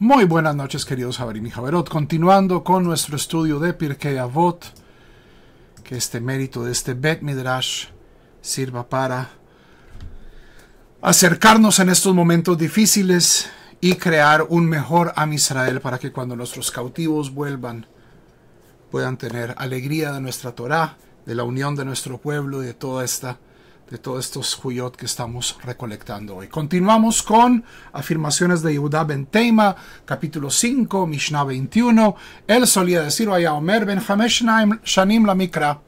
Muy buenas noches, queridos Javerim y Javerot. Continuando con nuestro estudio de Pirkei Avot, que este mérito de este Bet Midrash sirva para acercarnos en estos momentos difíciles y crear un mejor Am Israel para que cuando nuestros cautivos vuelvan puedan tener alegría de nuestra Torá, de la unión de nuestro pueblo y de toda esta de todos estos huyot que estamos recolectando hoy. Continuamos con afirmaciones de Yehudá Ben Teima, capítulo 5, Mishnah 21. Él solía decir, vaya Omer Ben Hameshnaim Shanim la Mikra.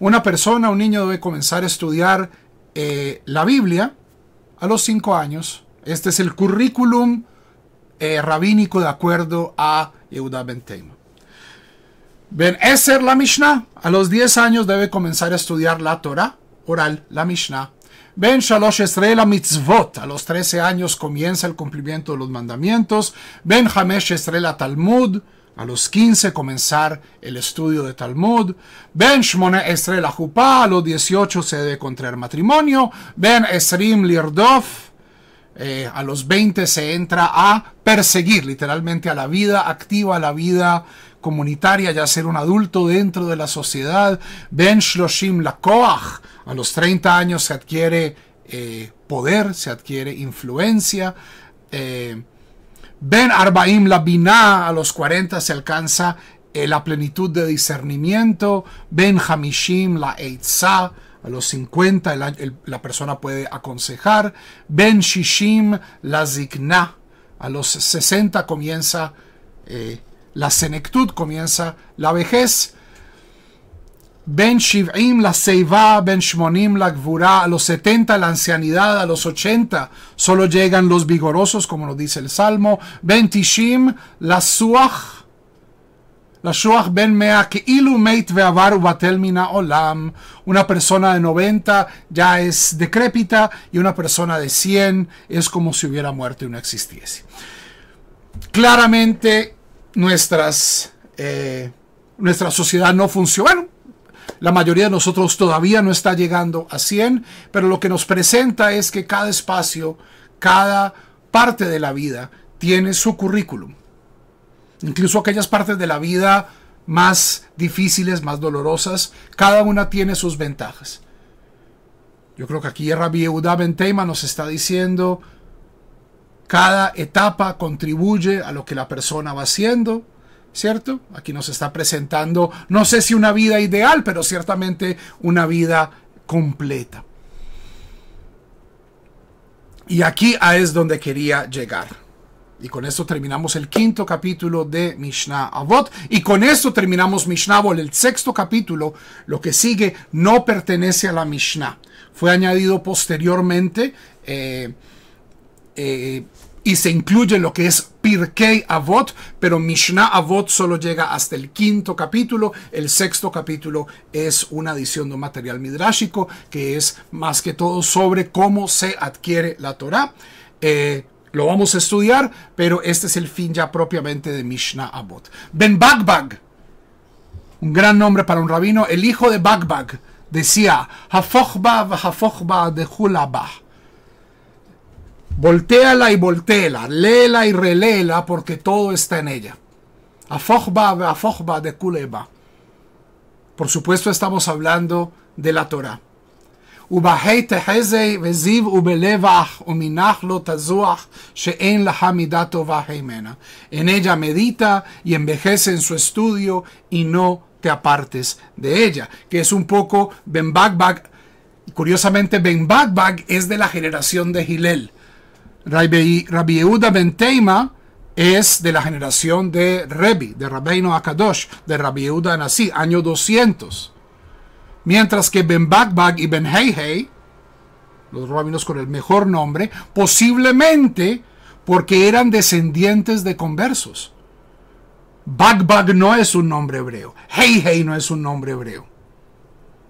Una persona, un niño debe comenzar a estudiar eh, la Biblia a los 5 años. Este es el currículum eh, rabínico de acuerdo a Yehudá Ben Teima. Ben Eser la Mishnah, a los 10 años debe comenzar a estudiar la Torah oral, la Mishnah. Ben Shalosh estrella la mitzvot. A los 13 años comienza el cumplimiento de los mandamientos. Ben Hamesh estrela Talmud. A los 15 comenzar el estudio de Talmud. Ben Shmone estrela la A los 18 se debe contraer matrimonio. Ben Esrim Lirdov eh, a los 20 se entra a perseguir literalmente a la vida activa, a la vida comunitaria, ya ser un adulto dentro de la sociedad. Ben Shloshim Lakoach, a los 30 años se adquiere eh, poder, se adquiere influencia. Eh, ben Arbaim Labina, a los 40 se alcanza la plenitud de discernimiento. Ben Hamishim La Eitzah, a los 50 la persona puede aconsejar. Ben Shishim la zigna a los 60 comienza eh, la senectud, comienza la vejez. Ben Shiv'im la Seiva, Ben Shmonim la Gvura, a los 70 la ancianidad, a los 80 solo llegan los vigorosos, como nos dice el Salmo. Ben Tishim la Suach, ben olam. Una persona de 90 ya es decrépita y una persona de 100 es como si hubiera muerto y no existiese. Claramente nuestras, eh, nuestra sociedad no funciona. la mayoría de nosotros todavía no está llegando a 100, pero lo que nos presenta es que cada espacio, cada parte de la vida tiene su currículum Incluso aquellas partes de la vida más difíciles, más dolorosas, cada una tiene sus ventajas. Yo creo que aquí Rabbi Yehuda Benteima nos está diciendo, cada etapa contribuye a lo que la persona va haciendo, ¿cierto? Aquí nos está presentando, no sé si una vida ideal, pero ciertamente una vida completa. Y aquí es donde quería llegar. Y con esto terminamos el quinto capítulo de Mishnah Avot. Y con esto terminamos Mishnah Avot, el sexto capítulo. Lo que sigue no pertenece a la Mishnah. Fue añadido posteriormente eh, eh, y se incluye lo que es Pirkei Avot, pero Mishnah Avot solo llega hasta el quinto capítulo. El sexto capítulo es una adición de un material midrásico que es más que todo sobre cómo se adquiere la Torah. Eh, lo vamos a estudiar, pero este es el fin ya propiamente de Mishnah Abot. Ben Bagbag, un gran nombre para un rabino, el hijo de Bagbag, decía, Hafochba de Hulabah. Voltéala y voltéala, léela y reléela, porque todo está en ella. a afochba de Kuleba. Por supuesto, estamos hablando de la Torah. En ella medita y envejece en su estudio y no te apartes de ella. Que es un poco Ben Bagbag. Curiosamente Ben Bagbag es de la generación de Gilel. Rabbi Yehuda Ben Teima es de la generación de Rebi, de Rabbeino Akadosh, de Rabbi Euda Nasi, año 200. Mientras que Ben Bagbag y Ben Heihei, los rabinos con el mejor nombre, posiblemente porque eran descendientes de conversos. Bagbag no es un nombre hebreo. Heihei no es un nombre hebreo.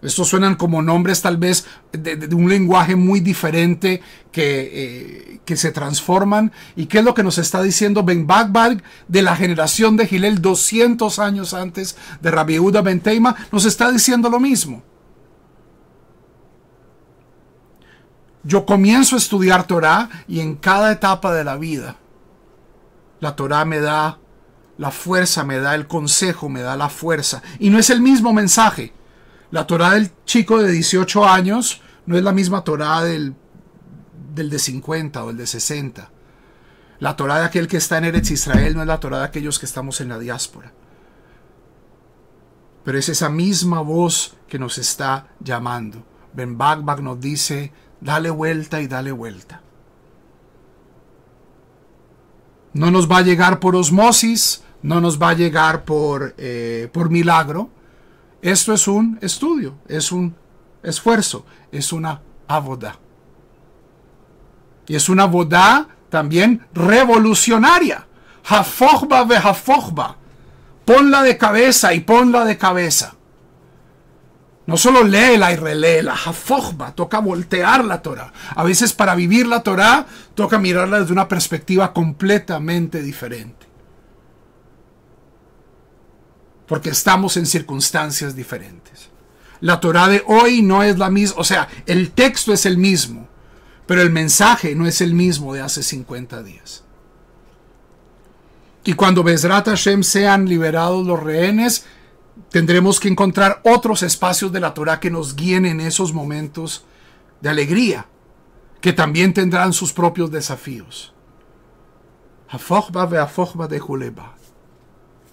Estos suenan como nombres tal vez de, un lenguaje muy diferente que, eh, que, se transforman. ¿Y qué es lo que nos está diciendo Ben Bagbag de la generación de Gilel 200 años antes de Rabbi Uda Ben Nos está diciendo lo mismo. Yo comienzo a estudiar Torah y en cada etapa de la vida la Torah me da la fuerza, me da el consejo, me da la fuerza. Y no es el mismo mensaje. La Torah del chico de 18 años no es la misma Torah del, de 50 o el de 60. La Torah de aquel que está en Eretz Israel no es la Torah de aquellos que estamos en la diáspora. Pero es esa misma voz que nos está llamando. Ben Bagbag nos dice, dale vuelta y dale vuelta. No nos va a llegar por osmosis, no nos va a llegar por, eh, por milagro, esto es un estudio, es un esfuerzo, es una aboda. Y es una boda también revolucionaria. Jafogba, ve Jafogba, Ponla de cabeza y ponla de cabeza. No solo léela y reléela, Jafogba, toca voltear la Torah. A veces para vivir la Torah toca mirarla desde una perspectiva completamente diferente porque estamos en circunstancias diferentes. La Torah de hoy no es la misma, o sea, el texto es el mismo, pero el mensaje no es el mismo de hace 50 días. Y cuando Bezrat Hashem sean liberados los rehenes, tendremos que encontrar otros espacios de la Torah que nos guíen en esos momentos de alegría, que también tendrán sus propios desafíos. de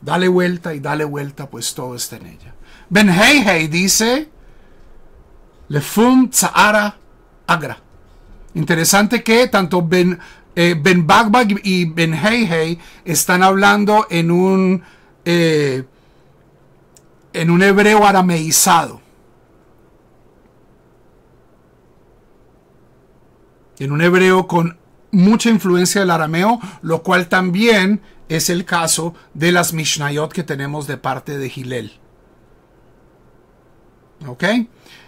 Dale vuelta y dale vuelta, pues todo está en ella. Ben Heihei dice, Lefum Tzahara Agra. Interesante que tanto Ben, eh, ben Bagbag y Ben Heihei están hablando en un, eh, en un hebreo arameizado. En un hebreo con mucha influencia del arameo, lo cual también es el caso de las Mishnayot que tenemos de parte de Gilel. ¿Ok?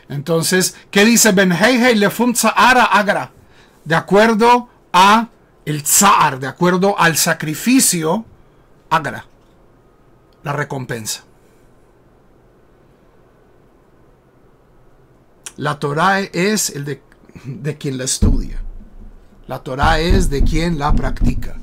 Entonces, ¿qué dice Ben Lefum ara Agra? De acuerdo a el Tsa'ar, de acuerdo al sacrificio Agra, la recompensa. La Torah es el de, de quien la estudia. La Torah es de quien la practica.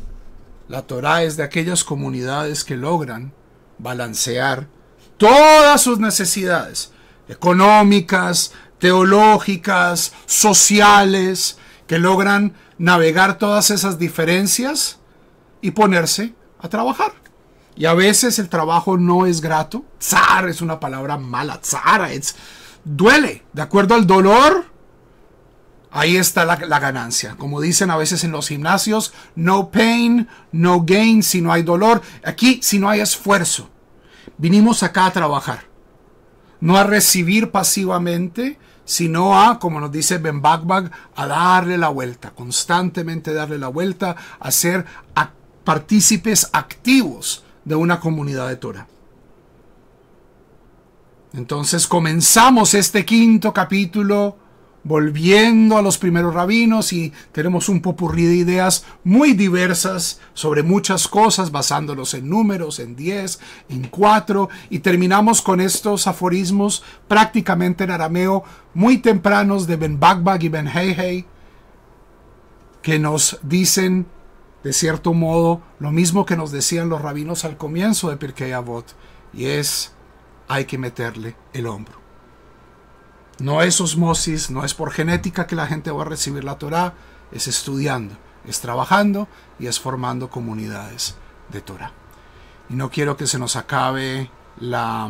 La Torá es de aquellas comunidades que logran balancear todas sus necesidades económicas, teológicas, sociales, que logran navegar todas esas diferencias y ponerse a trabajar. Y a veces el trabajo no es grato. Tsar es una palabra mala. Tsar, es, duele. De acuerdo al dolor Ahí está la, ganancia. Como dicen a veces en los gimnasios, no pain, no gain, si no hay dolor. Aquí, si no hay esfuerzo. Vinimos acá a trabajar. No a recibir pasivamente, sino a, como nos dice Ben Bagbag, a darle la vuelta, constantemente darle la vuelta, a ser partícipes activos de una comunidad de Torah. Entonces comenzamos este quinto capítulo volviendo a los primeros rabinos y tenemos un popurrí de ideas muy diversas sobre muchas cosas, basándonos en números, en 10, en 4, y terminamos con estos aforismos prácticamente en arameo muy tempranos de Ben Bagbag y Ben Heihei, que nos dicen, de cierto modo, lo mismo que nos decían los rabinos al comienzo de Pirkei Avot, y es, hay que meterle el hombro. No es osmosis, no es por genética que la gente va a recibir la Torah, es estudiando, es trabajando y es formando comunidades de Torah. Y no quiero que se nos acabe la,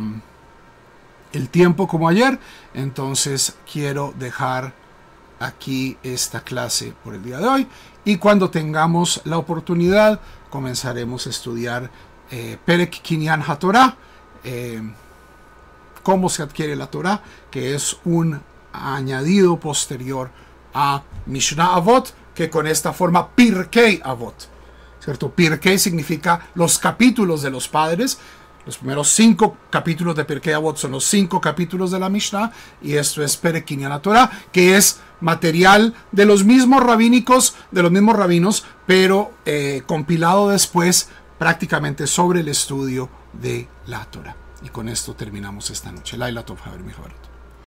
el tiempo como ayer, entonces quiero dejar aquí esta clase por el día de hoy y cuando tengamos la oportunidad comenzaremos a estudiar eh, Perek Kinyan HaTorah. Eh, cómo se adquiere la Torah, que es un añadido posterior a Mishnah Avot, que con esta forma Pirkei Avot. ¿Cierto? Pirkei significa los capítulos de los padres. Los primeros cinco capítulos de Pirkei Avot son los cinco capítulos de la Mishnah, y esto es Perequinia la Torah, que es material de los mismos rabínicos, de los mismos rabinos, pero eh, compilado después prácticamente sobre el estudio de la Torah. Y con esto terminamos esta noche. Laila Top, Javier favorito.